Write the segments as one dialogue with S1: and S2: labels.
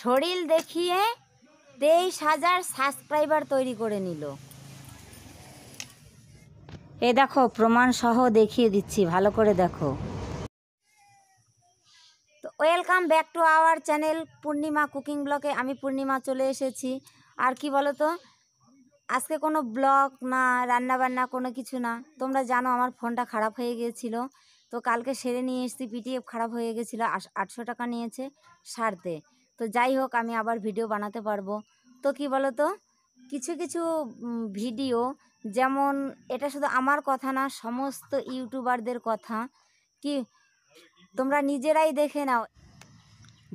S1: শরীর দেখিয়ে তেইশ হাজার সাবস্ক্রাইবার তৈরি করে নিল এ দেখো প্রমাণ সহ দেখিয়ে দিচ্ছি ভালো করে দেখো তো welcome back to our channel Purnima cooking ব্লকে আমি পূর্ণিমা চলে এসেছি আর কি বলো তো আজকে কোনো ব্লগ না রান্নাবান্না কোনো কিছু না তোমরা জানো আমার ফোনটা খারাপ হয়ে গিয়েছিলো তো কালকে সেরে নিয়ে এসেছি পিটিএফ খারাপ হয়ে গেছিলো আটশো টাকা নিয়েছে সারতে তো যাই হোক আমি আবার ভিডিও বানাতে পারবো তো কি বলো তো কিছু কিছু ভিডিও যেমন এটা শুধু আমার কথা না সমস্ত ইউটিউবারদের কথা কি তোমরা নিজেরাই দেখে নাও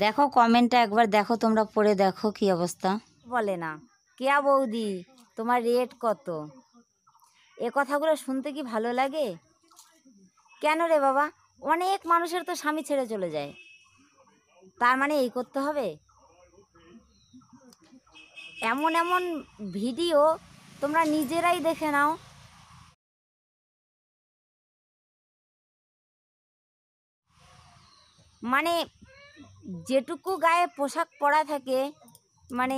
S1: দেখো কমেন্টটা একবার দেখো তোমরা পড়ে দেখো কি অবস্থা বলে না কেয়া বৌদি তোমার রেট কত এ কথাগুলো শুনতে কি ভালো লাগে কেন রে বাবা অনেক মানুষের তো স্বামী ছেড়ে চলে যায় তার মানে এই করতে হবে এমন এমন ভিডিও তোমরা নিজেরাই দেখে নাও মানে যেটুকু গায়ে পোশাক পরা থাকে মানে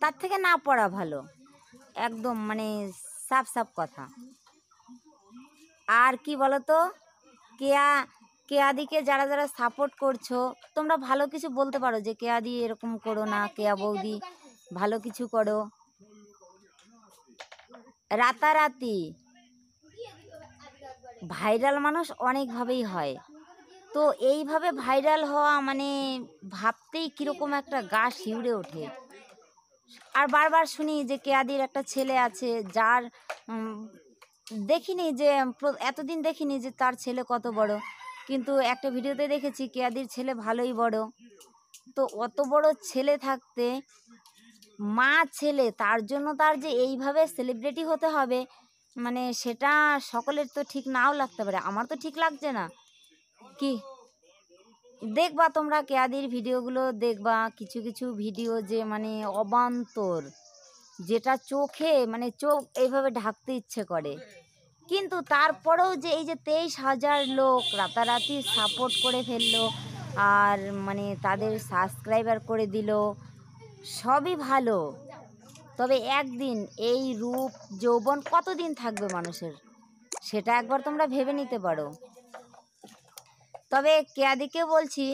S1: তার থেকে না পড়া ভালো একদম মানে সাফ সাফ কথা আর কি বলতো কেয়া কেয়াদিকে যারা যারা সাপোর্ট করছো তোমরা ভালো কিছু বলতে পারো যে কেয়াদি এরকম করো না কেয়া বৌদি ভালো কিছু করো রাতারাতি ভাইরাল মানুষ অনেকভাবেই হয় তো এইভাবে ভাইরাল হওয়া মানে ভাবতেই কীরকম একটা গা শিউড়ে ওঠে আর বারবার শুনি যে কেয়াদির একটা ছেলে আছে যার দেখিনি যে এতদিন দেখিনি যে তার ছেলে কত বড় কিন্তু একটা ভিডিওতে দেখেছি কেয়াদির ছেলে ভালোই বড় তো অত বড় ছেলে থাকতে মা ছেলে তার জন্য তার যে এইভাবে সেলিব্রিটি হতে হবে মানে সেটা সকলের তো ঠিক নাও লাগতে পারে আমার তো ঠিক লাগছে না কি দেখবা তোমরা কেয়াদির ভিডিওগুলো দেখবা কিছু কিছু ভিডিও যে মানে অবান্তর যেটা চোখে মানে চোখ এইভাবে ঢাকতে ইচ্ছে করে কিন্তু তারপরেও যে এই যে তেইশ হাজার লোক রাতারাতি সাপোর্ট করে ফেললো আর মানে তাদের সাবস্ক্রাইবার করে দিল সবই ভালো তবে একদিন এই রূপ যৌবন কতদিন থাকবে মানুষের সেটা একবার তোমরা ভেবে নিতে পারো তবে কেয়াদিকে বলছি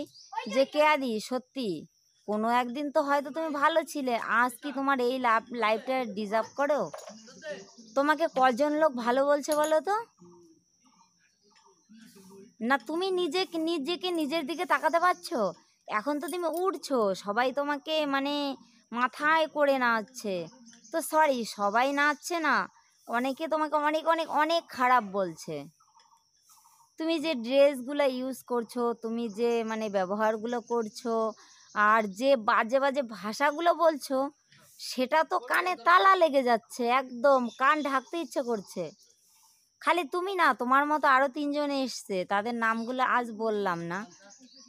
S1: যে কেয়াদি সত্যি কোনো একদিন তো হয়তো তুমি ভালো ছিলে আজ কি তোমার এই লাভ লাইফটা ডিজার্ভ করো তোমাকে কজন লোক ভালো বলছে বলো তো না তুমি নিজে নিজেকে নিজের দিকে তাকাতে পারছো এখন তো তুমি উঠছো সবাই তোমাকে মানে মাথায় করে নাচছে তো সরি সবাই নাচছে না অনেকে তোমাকে অনেক অনেক অনেক খারাপ বলছে তুমি যে ড্রেসগুলো ইউজ করছো তুমি যে মানে ব্যবহারগুলো করছো আর যে বাজে বাজে ভাষাগুলো বলছো সেটা তো কানে তালা লেগে যাচ্ছে একদম কান ঢাকতে ইচ্ছে করছে খালি তুমি না তোমার মতো আরও তিনজন এসছে তাদের নামগুলো আজ বললাম না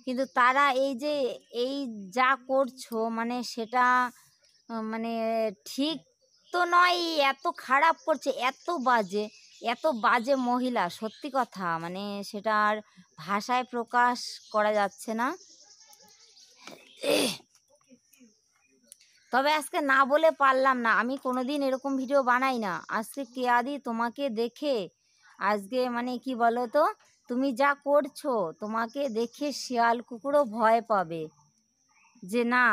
S1: কিন্তু তারা এই যে এই যা করছো মানে সেটা মানে ঠিক তো নয় এত খারাপ করছে এত বাজে এত বাজে মহিলা সত্যি কথা মানে সেটার ভাষায় প্রকাশ করা যাচ্ছে না তবে আজকে না বলে পারলাম না আমি কোনোদিন এরকম ভিডিও বানাই না আজকে আদি তোমাকে দেখে আজকে মানে কি বলো তো তুমি যা করছো তোমাকে দেখে শিয়াল কুকুরও ভয় পাবে যে না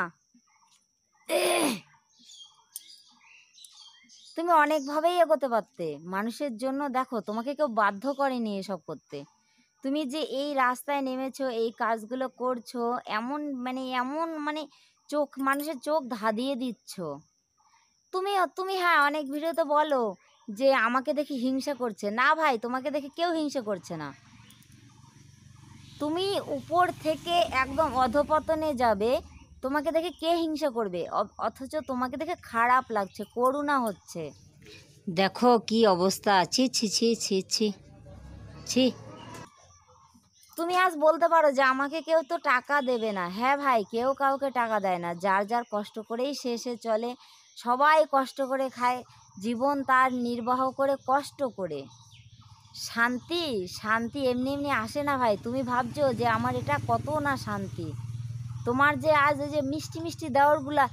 S1: তুমি অনেকভাবেই এগোতে পারতে মানুষের জন্য দেখো তোমাকে কেউ বাধ্য করেনি এসব করতে তুমি যে এই রাস্তায় নেমেছো এই কাজগুলো করছো এমন মানে এমন মানে চোখ মানুষের চোখ ধাঁধিয়ে দিচ্ছ তুমি তুমি হ্যাঁ অনেক তো বলো যে আমাকে দেখে হিংসা করছে না ভাই তোমাকে দেখে কেউ হিংসা করছে না তুমি উপর থেকে একদম অধপতনে যাবে তোমাকে দেখে কে হিংসা করবে অথচ তোমাকে দেখে খারাপ লাগছে করুণা হচ্ছে দেখো কি অবস্থা ছি ছি ছি ছি ছি ছি তুমি আজ বলতে পারো যে আমাকে কেউ তো টাকা দেবে না হ্যাঁ ভাই কেউ কাউকে টাকা দেয় না যার যার কষ্ট করেই শেষে চলে সবাই কষ্ট করে খায় জীবন তার নির্বাহ করে কষ্ট করে শান্তি শান্তি এমনি এমনি আসে না ভাই তুমি ভাবছো যে আমার এটা কত না শান্তি তোমার যে আজ যে মিষ্টি মিষ্টি দেওয়ারগুলা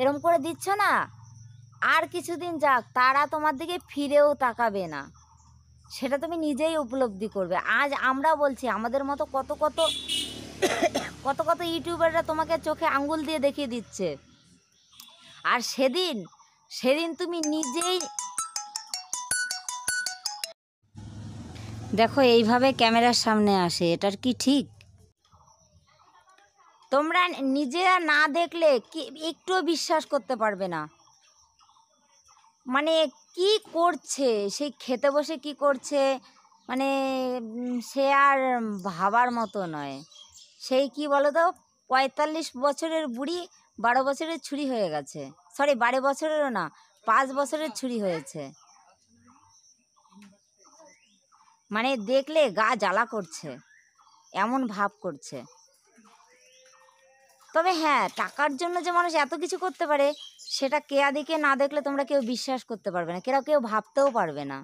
S1: এরম করে দিচ্ছ না আর কিছুদিন যাক তারা তোমার দিকে ফিরেও তাকাবে না সেটা তুমি নিজেই উপলব্ধি করবে আজ আমরা বলছি আমাদের মতো কত কত কত কত ইউটিউবাররা তোমাকে চোখে আঙ্গুল দিয়ে দেখিয়ে দিচ্ছে আর সেদিন সেদিন তুমি নিজেই দেখো এইভাবে ক্যামেরার সামনে আসে এটার কি ঠিক তোমরা নিজেরা না দেখলে কি একটুও বিশ্বাস করতে পারবে না মানে কী করছে সে খেতে বসে কী করছে মানে সে আর ভাবার মতো নয় সেই কী বলো তো পঁয়তাল্লিশ বছরের বুড়ি বারো বছরের ছুরি হয়ে গেছে সরি বারো বছরেরও না পাঁচ বছরের ছুরি হয়েছে মানে দেখলে গা জ্বালা করছে এমন ভাব করছে তবে হ্যাঁ টাকার জন্য যে মানুষ এত কিছু করতে পারে সেটা কেয়াদিকে না দেখলে তোমরা কেউ বিশ্বাস করতে পারবে না কেউ কেউ ভাবতেও পারবে না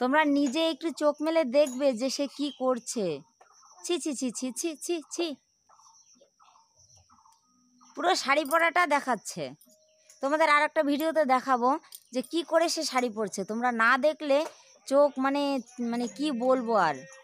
S1: তোমরা নিজে একটু চোখ মেলে দেখবে যে সে কি করছে ছি ছি ছি ছি ছি ছি ছি পুরো শাড়ি পরাটা দেখাচ্ছে তোমাদের আর একটা ভিডিওতে দেখাবো যে কি করে সে শাড়ি পরছে তোমরা না দেখলে চোখ মানে মানে কি বলবো আর